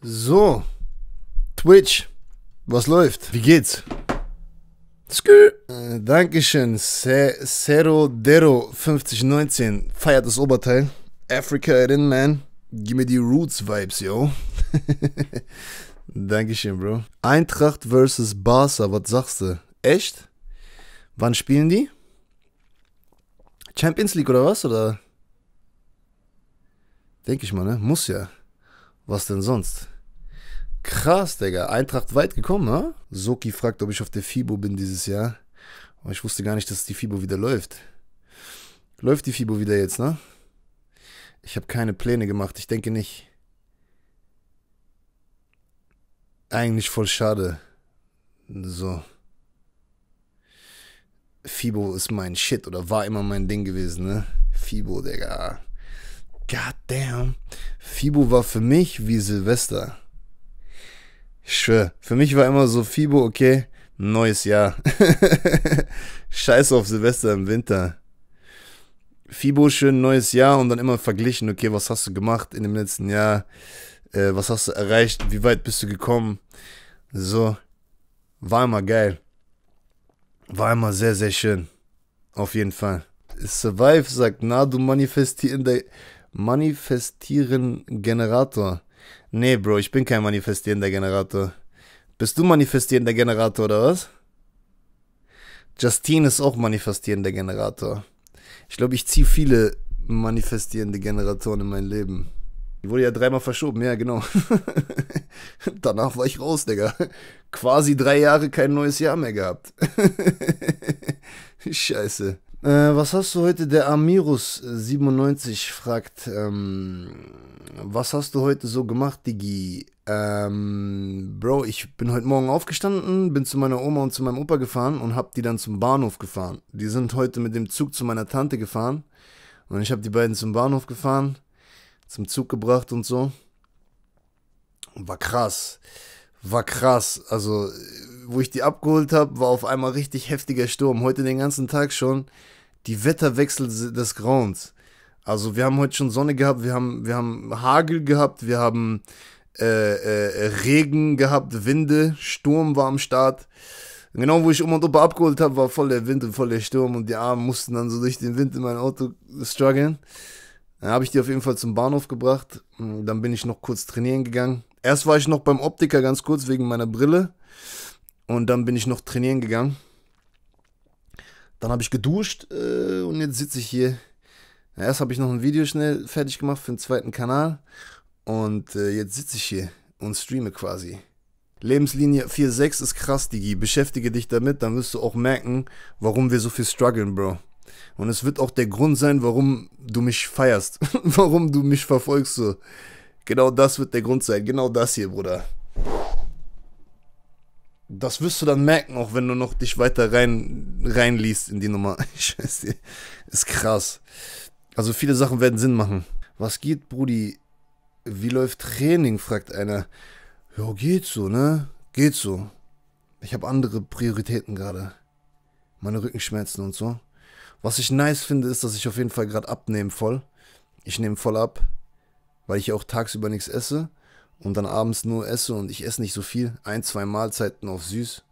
So, Twitch, was läuft? Wie geht's? Skü. Äh, Dankeschön, Cero Dero 5019 feiert das Oberteil. Africa in man, give me die Roots Vibes, yo. Dankeschön, Bro. Eintracht versus Barca, was sagst du? Echt? Wann spielen die? Champions League oder was? Oder? Denke ich mal, ne? Muss ja. Was denn sonst? Krass, Digga. Eintracht weit gekommen, ne? Soki fragt, ob ich auf der FIBO bin dieses Jahr. Aber ich wusste gar nicht, dass die FIBO wieder läuft. Läuft die FIBO wieder jetzt, ne? Ich habe keine Pläne gemacht, ich denke nicht. Eigentlich voll schade. So. FIBO ist mein Shit oder war immer mein Ding gewesen, ne? FIBO, Digga. God damn. FIBO war für mich wie Silvester. Ich schwör, für mich war immer so FIBO, okay, neues Jahr. Scheiß auf Silvester im Winter. FIBO, schön neues Jahr und dann immer verglichen, okay, was hast du gemacht in dem letzten Jahr? Äh, was hast du erreicht? Wie weit bist du gekommen? So, war immer geil. War immer sehr, sehr schön. Auf jeden Fall. Survive sagt, na, du manifestierender Manifestieren Generator. Nee, Bro, ich bin kein manifestierender Generator. Bist du manifestierender Generator oder was? Justine ist auch manifestierender Generator. Ich glaube, ich ziehe viele manifestierende Generatoren in mein Leben. Die wurde ja dreimal verschoben, ja, genau. Danach war ich raus, Digga. Quasi drei Jahre kein neues Jahr mehr gehabt. Scheiße. Äh, was hast du heute? Der Amirus97 äh, fragt, ähm, was hast du heute so gemacht, Digi? Ähm, Bro, ich bin heute Morgen aufgestanden, bin zu meiner Oma und zu meinem Opa gefahren und hab die dann zum Bahnhof gefahren. Die sind heute mit dem Zug zu meiner Tante gefahren und ich hab die beiden zum Bahnhof gefahren, zum Zug gebracht und so. War krass, war krass. Also, äh, wo ich die abgeholt hab, war auf einmal richtig heftiger Sturm. Heute den ganzen Tag schon die Wetterwechsel des Grauens. Also wir haben heute schon Sonne gehabt, wir haben, wir haben Hagel gehabt, wir haben äh, äh, Regen gehabt, Winde, Sturm war am Start. Genau wo ich um und Opa abgeholt habe, war voll der Wind und voll der Sturm und die Armen mussten dann so durch den Wind in mein Auto strugglen. Dann habe ich die auf jeden Fall zum Bahnhof gebracht. Hm, dann bin ich noch kurz trainieren gegangen. Erst war ich noch beim Optiker ganz kurz wegen meiner Brille. Und dann bin ich noch trainieren gegangen. Dann habe ich geduscht äh, und jetzt sitze ich hier. erst habe ich noch ein Video schnell fertig gemacht für den zweiten Kanal und äh, jetzt sitze ich hier und streame quasi. Lebenslinie 4.6 ist krass, Digi. Beschäftige dich damit, dann wirst du auch merken, warum wir so viel strugglen, Bro. Und es wird auch der Grund sein, warum du mich feierst, warum du mich verfolgst so. Genau das wird der Grund sein, genau das hier, Bruder. Das wirst du dann merken, auch wenn du noch dich weiter rein reinliest in die Nummer. Scheiße, ist krass. Also viele Sachen werden Sinn machen. Was geht, Brudi? Wie läuft Training? fragt einer. Ja, geht so, ne? Geht so. Ich habe andere Prioritäten gerade. Meine Rückenschmerzen und so. Was ich nice finde, ist, dass ich auf jeden Fall gerade abnehme voll. Ich nehme voll ab, weil ich auch tagsüber nichts esse und dann abends nur esse und ich esse nicht so viel. Ein, zwei Mahlzeiten auf süß.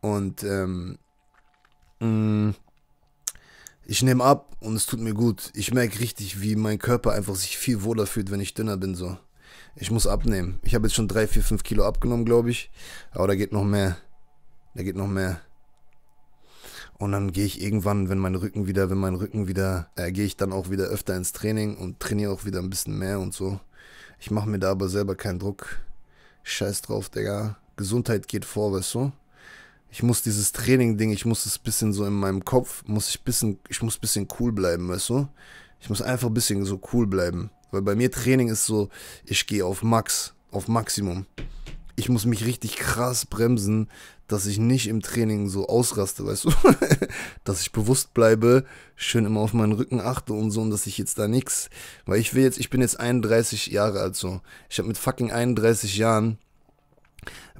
Und ähm, Mm, ich nehme ab und es tut mir gut. Ich merke richtig, wie mein Körper einfach sich viel wohler fühlt, wenn ich dünner bin so. Ich muss abnehmen. Ich habe jetzt schon 3, 4, 5 Kilo abgenommen, glaube ich. Aber da geht noch mehr. Da geht noch mehr. Und dann gehe ich irgendwann, wenn mein Rücken wieder, wenn mein Rücken wieder, äh, gehe ich dann auch wieder öfter ins Training und trainiere auch wieder ein bisschen mehr und so. Ich mache mir da aber selber keinen Druck. Scheiß drauf, Digga. Gesundheit geht vor, weißt du? ich muss dieses Training-Ding, ich muss es bisschen so in meinem Kopf, muss ich bisschen, ich muss bisschen cool bleiben, weißt du? Ich muss einfach ein bisschen so cool bleiben. Weil bei mir Training ist so, ich gehe auf Max, auf Maximum. Ich muss mich richtig krass bremsen, dass ich nicht im Training so ausraste, weißt du? dass ich bewusst bleibe, schön immer auf meinen Rücken achte und so, und dass ich jetzt da nichts. Weil ich will jetzt, ich bin jetzt 31 Jahre alt so. Ich habe mit fucking 31 Jahren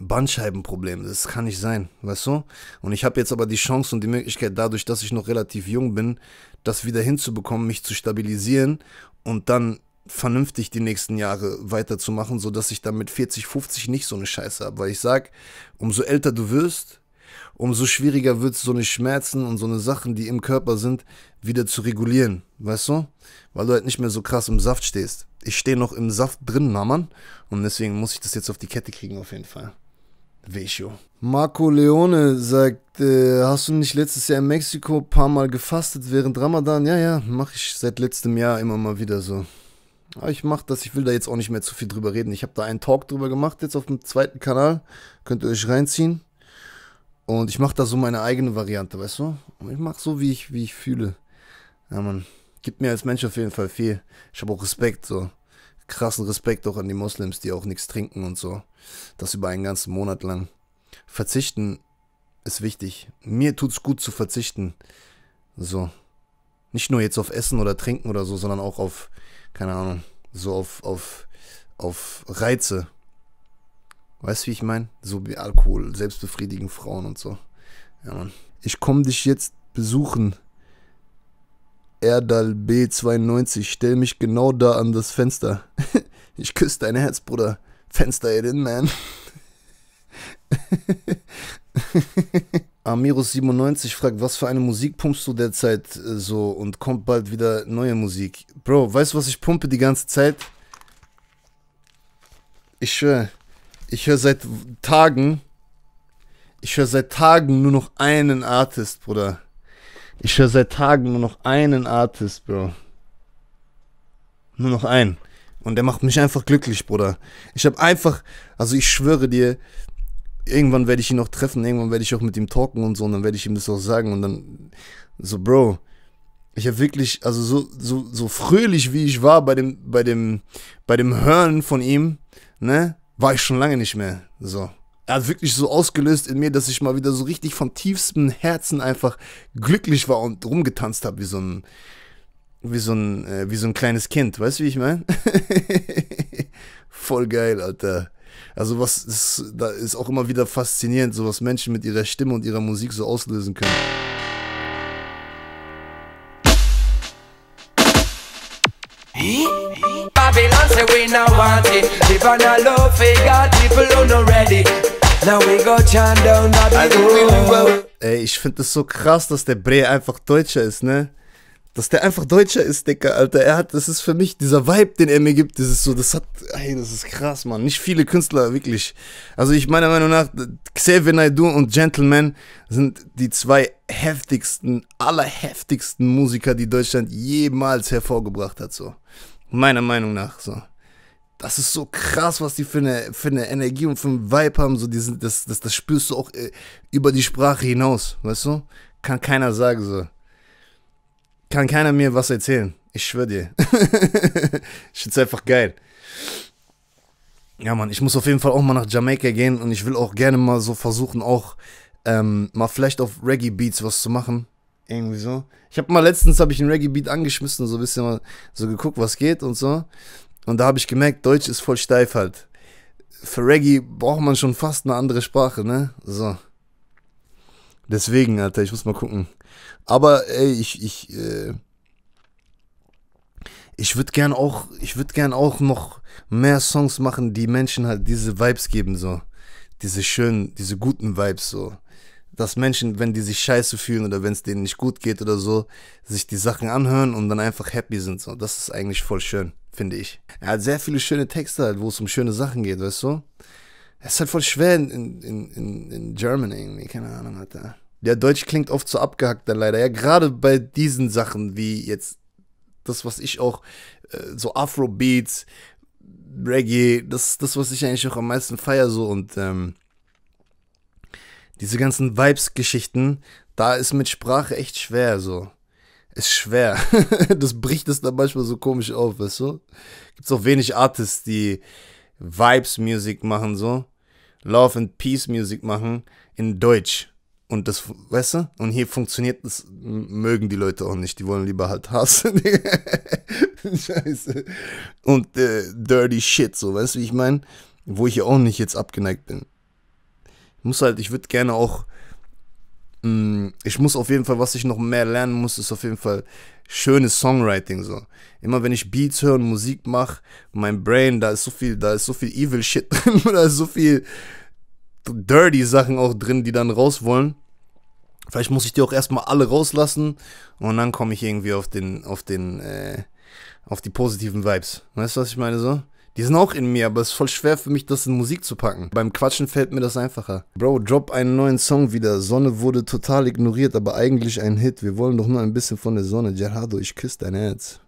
Bandscheibenproblem. Das kann nicht sein, weißt du? Und ich habe jetzt aber die Chance und die Möglichkeit, dadurch, dass ich noch relativ jung bin, das wieder hinzubekommen, mich zu stabilisieren und dann vernünftig die nächsten Jahre weiterzumachen, sodass ich dann mit 40, 50 nicht so eine Scheiße habe. Weil ich sag, umso älter du wirst, umso schwieriger wird es, so eine Schmerzen und so eine Sachen, die im Körper sind, wieder zu regulieren, weißt du? Weil du halt nicht mehr so krass im Saft stehst. Ich stehe noch im Saft drin, Mann, und deswegen muss ich das jetzt auf die Kette kriegen, auf jeden Fall. Vecho. Marco Leone sagt, äh, hast du nicht letztes Jahr in Mexiko ein paar Mal gefastet während Ramadan? Ja, ja, mache ich seit letztem Jahr immer mal wieder so. Aber ah, ich mache das, ich will da jetzt auch nicht mehr zu viel drüber reden. Ich habe da einen Talk drüber gemacht, jetzt auf dem zweiten Kanal. Könnt ihr euch reinziehen. Und ich mache da so meine eigene Variante, weißt du? Und ich mache so, wie ich, wie ich fühle. Ja, man, Gibt mir als Mensch auf jeden Fall viel. Ich habe auch Respekt, so krassen Respekt auch an die Moslems, die auch nichts trinken und so. Das über einen ganzen Monat lang. Verzichten ist wichtig. Mir tut's gut zu verzichten. So. Nicht nur jetzt auf Essen oder Trinken oder so, sondern auch auf, keine Ahnung, so auf, auf, auf Reize. Weißt du, wie ich meine? So wie Alkohol, selbstbefriedigen Frauen und so. Ja, Mann. Ich komme dich jetzt besuchen. Erdal B92, stell mich genau da an das Fenster. Ich küsse dein Herz, Bruder. Fenster it in, man. Amirus97 fragt, was für eine Musik pumpst du derzeit äh, so und kommt bald wieder neue Musik? Bro, weißt du, was ich pumpe die ganze Zeit? Ich schwöre, ich höre seit Tagen, ich höre seit Tagen nur noch einen Artist, Bruder. Ich höre seit Tagen nur noch einen Artist, Bro. Nur noch einen. Und der macht mich einfach glücklich, Bruder. Ich habe einfach, also ich schwöre dir, irgendwann werde ich ihn noch treffen, irgendwann werde ich auch mit ihm talken und so, und dann werde ich ihm das auch sagen und dann so, Bro, ich habe wirklich, also so, so, so fröhlich wie ich war bei dem, bei dem, bei dem Hören von ihm, ne, war ich schon lange nicht mehr. So er hat wirklich so ausgelöst in mir, dass ich mal wieder so richtig von tiefstem Herzen einfach glücklich war und rumgetanzt habe, wie so ein, wie so ein, äh, wie so ein kleines Kind. Weißt du, wie ich meine? Voll geil, Alter. Also was ist, da ist auch immer wieder faszinierend, so was Menschen mit ihrer Stimme und ihrer Musik so auslösen können. Babylon say we now want it. Live on a low figure, people who no ready. Ey, ich finde das so krass, dass der Bre einfach Deutscher ist, ne? Dass der einfach Deutscher ist, Dicker, Alter. Er hat, das ist für mich dieser Vibe, den er mir gibt. Das ist so, das hat, ey, das ist krass, Mann. Nicht viele Künstler, wirklich. Also, ich meiner Meinung nach, Xavier Naidoo und Gentleman sind die zwei heftigsten, allerheftigsten Musiker, die Deutschland jemals hervorgebracht hat, so. Meiner Meinung nach, so das ist so krass, was die für eine, für eine Energie und für einen Vibe haben. So diesen, das, das, das spürst du auch äh, über die Sprache hinaus, weißt du? Kann keiner sagen so. Kann keiner mir was erzählen. Ich schwör dir. ich find's einfach geil. Ja, Mann, ich muss auf jeden Fall auch mal nach Jamaika gehen und ich will auch gerne mal so versuchen, auch ähm, mal vielleicht auf Reggae Beats was zu machen. Irgendwie so. Ich habe mal letztens habe ich einen Reggae Beat angeschmissen, so ein bisschen mal so geguckt, was geht und so. Und da habe ich gemerkt, Deutsch ist voll steif halt. Für Reggae braucht man schon fast eine andere Sprache, ne? So. Deswegen, Alter, ich muss mal gucken. Aber ey, ich, ich, äh, ich würde gern auch, ich würde gern auch noch mehr Songs machen, die Menschen halt diese Vibes geben, so. Diese schönen, diese guten Vibes, so dass Menschen, wenn die sich scheiße fühlen oder wenn es denen nicht gut geht oder so, sich die Sachen anhören und dann einfach happy sind. So, das ist eigentlich voll schön, finde ich. Er hat sehr viele schöne Texte halt, wo es um schöne Sachen geht, weißt du? Es ist halt voll schwer in, in, in, in Germany irgendwie, keine Ahnung, Alter. Der Deutsch klingt oft so abgehackt dann leider. Ja, gerade bei diesen Sachen wie jetzt das, was ich auch, äh, so Afrobeats, Reggae, das das, was ich eigentlich auch am meisten feiere so und ähm, diese ganzen Vibes-Geschichten, da ist mit Sprache echt schwer so. Ist schwer. das bricht es dann manchmal so komisch auf, weißt du? Gibt's auch wenig Artists, die Vibes-Musik machen so. Love and Peace-Musik machen in Deutsch. Und das, weißt du? Und hier funktioniert das, mögen die Leute auch nicht. Die wollen lieber halt Hass. Scheiße. Und äh, dirty shit, so, weißt du, wie ich meine? Wo ich ja auch nicht jetzt abgeneigt bin muss halt, ich würde gerne auch, mh, mm, ich muss auf jeden Fall, was ich noch mehr lernen muss, ist auf jeden Fall schönes Songwriting so. Immer wenn ich Beats höre und Musik mache, mein Brain, da ist so viel, da ist so viel Evil Shit drin, da ist so viel dirty Sachen auch drin, die dann raus wollen. Vielleicht muss ich die auch erstmal alle rauslassen und dann komme ich irgendwie auf den, auf den, äh, auf die positiven Vibes. Weißt du, was ich meine so? Die sind auch in mir, aber es ist voll schwer für mich, das in Musik zu packen. Beim Quatschen fällt mir das einfacher. Bro, drop einen neuen Song wieder. Sonne wurde total ignoriert, aber eigentlich ein Hit. Wir wollen doch nur ein bisschen von der Sonne. Gerardo, ich küsse dein Herz.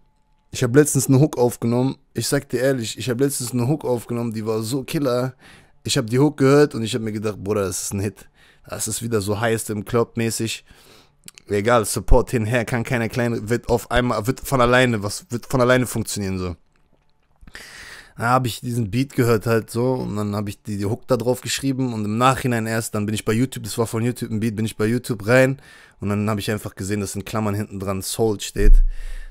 Ich habe letztens einen Hook aufgenommen. Ich sag dir ehrlich, ich habe letztens einen Hook aufgenommen, die war so killer. Ich habe die Hook gehört und ich habe mir gedacht, Bruder, das ist ein Hit. Das ist wieder so heiß im Club mäßig. Egal, Support hinher kann keiner kleine wird auf einmal wird von alleine was wird von alleine funktionieren so dann habe ich diesen Beat gehört halt so und dann habe ich die, die Hook da drauf geschrieben und im Nachhinein erst, dann bin ich bei YouTube, das war von YouTube ein Beat, bin ich bei YouTube rein und dann habe ich einfach gesehen, dass in Klammern hinten dran Soul steht.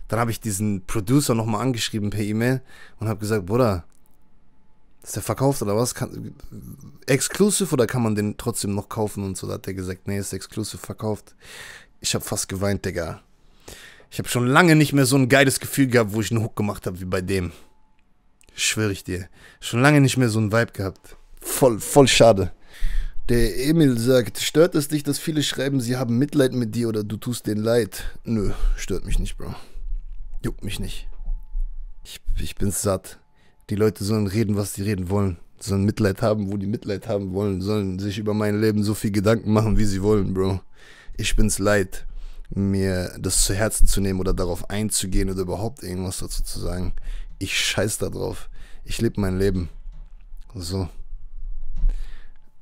Dann habe ich diesen Producer nochmal angeschrieben per E-Mail und habe gesagt, Bruder, ist der verkauft oder was? Kann, exclusive oder kann man den trotzdem noch kaufen und so? Da hat der gesagt, nee, ist exclusive verkauft. Ich habe fast geweint, Digga. Ich habe schon lange nicht mehr so ein geiles Gefühl gehabt, wo ich einen Hook gemacht habe wie bei dem. Schwöre ich dir. Schon lange nicht mehr so einen Vibe gehabt. Voll, voll schade. Der Emil sagt, stört es dich, dass viele schreiben, sie haben Mitleid mit dir oder du tust denen leid? Nö, stört mich nicht, Bro. Juckt mich nicht. Ich, ich bin satt. Die Leute sollen reden, was sie reden wollen. Sollen Mitleid haben, wo die Mitleid haben wollen. Sollen sich über mein Leben so viel Gedanken machen, wie sie wollen, Bro. Ich bin's leid, mir das zu Herzen zu nehmen oder darauf einzugehen oder überhaupt irgendwas dazu zu sagen ich scheiß da drauf. Ich lebe mein Leben. So.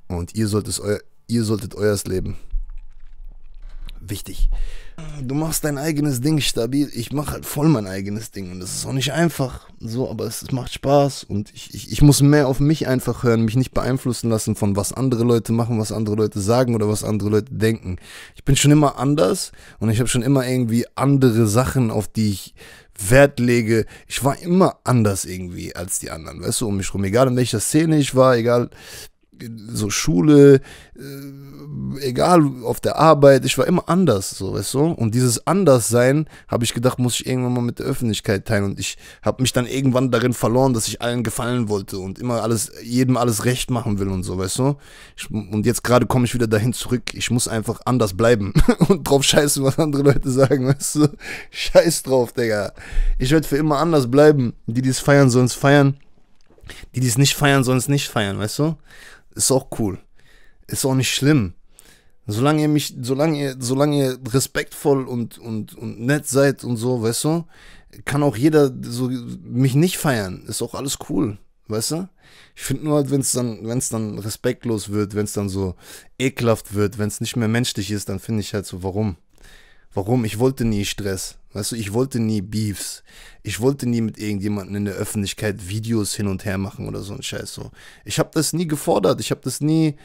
Und ihr solltet euer, ihr solltet euers leben. Wichtig du machst dein eigenes Ding stabil. Ich mache halt voll mein eigenes Ding und das ist auch nicht einfach. So, aber es, es macht Spaß und ich, ich, ich, muss mehr auf mich einfach hören, mich nicht beeinflussen lassen von was andere Leute machen, was andere Leute sagen oder was andere Leute denken. Ich bin schon immer anders und ich habe schon immer irgendwie andere Sachen, auf die ich Wert lege. Ich war immer anders irgendwie als die anderen, weißt du, um mich rum. Egal in welcher Szene ich war, egal so Schule, äh, egal auf der Arbeit, ich war immer anders, so weißt du. Und dieses Anderssein habe ich gedacht, muss ich irgendwann mal mit der Öffentlichkeit teilen. Und ich habe mich dann irgendwann darin verloren, dass ich allen gefallen wollte und immer alles, jedem alles recht machen will und so, weißt du. Ich, und jetzt gerade komme ich wieder dahin zurück. Ich muss einfach anders bleiben und drauf scheißen, was andere Leute sagen, weißt du. Scheiß drauf, Digga. Ich werde für immer anders bleiben. Die, die es feiern, sollen es feiern. Die, die es nicht feiern, sollen es nicht feiern, weißt du? Ist auch cool. Ist auch nicht schlimm. Solange ihr mich, solange ihr, solange ihr respektvoll und, und, und nett seid und so, weißt du, kann auch jeder so mich nicht feiern. Ist auch alles cool, weißt du? Ich finde nur halt, wenn es dann, wenn es dann respektlos wird, wenn es dann so ekelhaft wird, wenn es nicht mehr menschlich ist, dann finde ich halt so, warum? Warum? Ich wollte nie Stress. Weißt du, ich wollte nie Beefs. Ich wollte nie mit irgendjemandem in der Öffentlichkeit Videos hin und her machen oder so ein Scheiß so. Ich habe das nie gefordert. Ich habe das nie,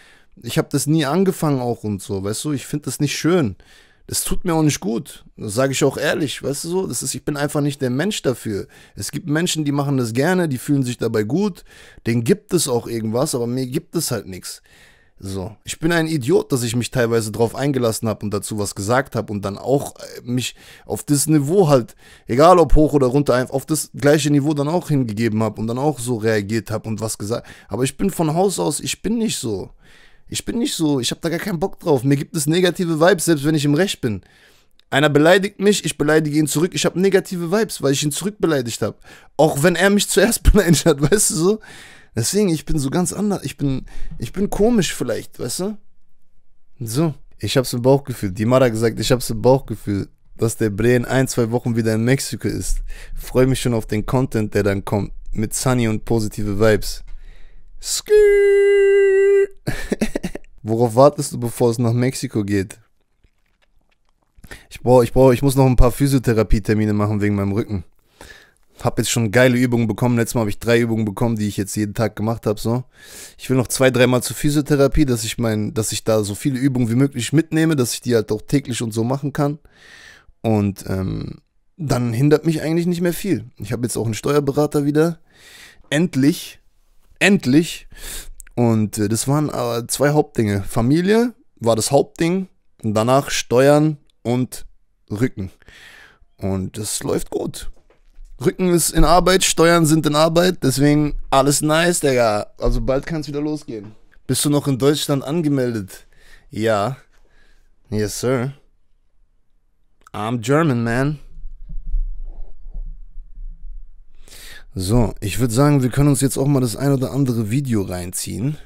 ich habe das nie angefangen auch und so. Weißt du, ich finde das nicht schön. Das tut mir auch nicht gut. Das sage ich auch ehrlich, weißt du so? Das ist, ich bin einfach nicht der Mensch dafür. Es gibt Menschen, die machen das gerne, die fühlen sich dabei gut, Den gibt es auch irgendwas, aber mir gibt es halt nichts. So, ich bin ein Idiot, dass ich mich teilweise drauf eingelassen habe und dazu was gesagt habe und dann auch äh, mich auf das Niveau halt, egal ob hoch oder runter, auf das gleiche Niveau dann auch hingegeben habe und dann auch so reagiert habe und was gesagt. Aber ich bin von Haus aus, ich bin nicht so. Ich bin nicht so, ich habe da gar keinen Bock drauf. Mir gibt es negative Vibes, selbst wenn ich im Recht bin. Einer beleidigt mich, ich beleidige ihn zurück. Ich habe negative Vibes, weil ich ihn zurückbeleidigt habe. Auch wenn er mich zuerst beleidigt hat, weißt du so? Deswegen, ich bin so ganz anders. Ich bin, ich bin komisch vielleicht, weißt du? So. Ich hab's im Bauchgefühl. Die Mara gesagt, ich hab's im Bauchgefühl, dass der Bre in ein, zwei Wochen wieder in Mexiko ist. Freue mich schon auf den Content, der dann kommt. Mit Sunny und positive Vibes. Skü. Worauf wartest du, bevor es nach Mexiko geht? Ich brauche, ich brauche, ich muss noch ein paar Physiotherapie-Termine machen wegen meinem Rücken. Hab jetzt schon geile Übungen bekommen. Letztes Mal habe ich drei Übungen bekommen, die ich jetzt jeden Tag gemacht habe. So. Ich will noch zwei, dreimal zur Physiotherapie, dass ich mein, dass ich da so viele Übungen wie möglich mitnehme, dass ich die halt auch täglich und so machen kann. Und ähm, dann hindert mich eigentlich nicht mehr viel. Ich habe jetzt auch einen Steuerberater wieder. Endlich. Endlich. Und äh, das waren aber äh, zwei Hauptdinge. Familie war das Hauptding. Und danach Steuern und Rücken. Und das läuft gut. Rücken ist in Arbeit, Steuern sind in Arbeit, deswegen alles nice, Digga. Also bald kann es wieder losgehen. Bist du noch in Deutschland angemeldet? Ja. Yes, sir. I'm German, man. So, ich würde sagen, wir können uns jetzt auch mal das ein oder andere Video reinziehen.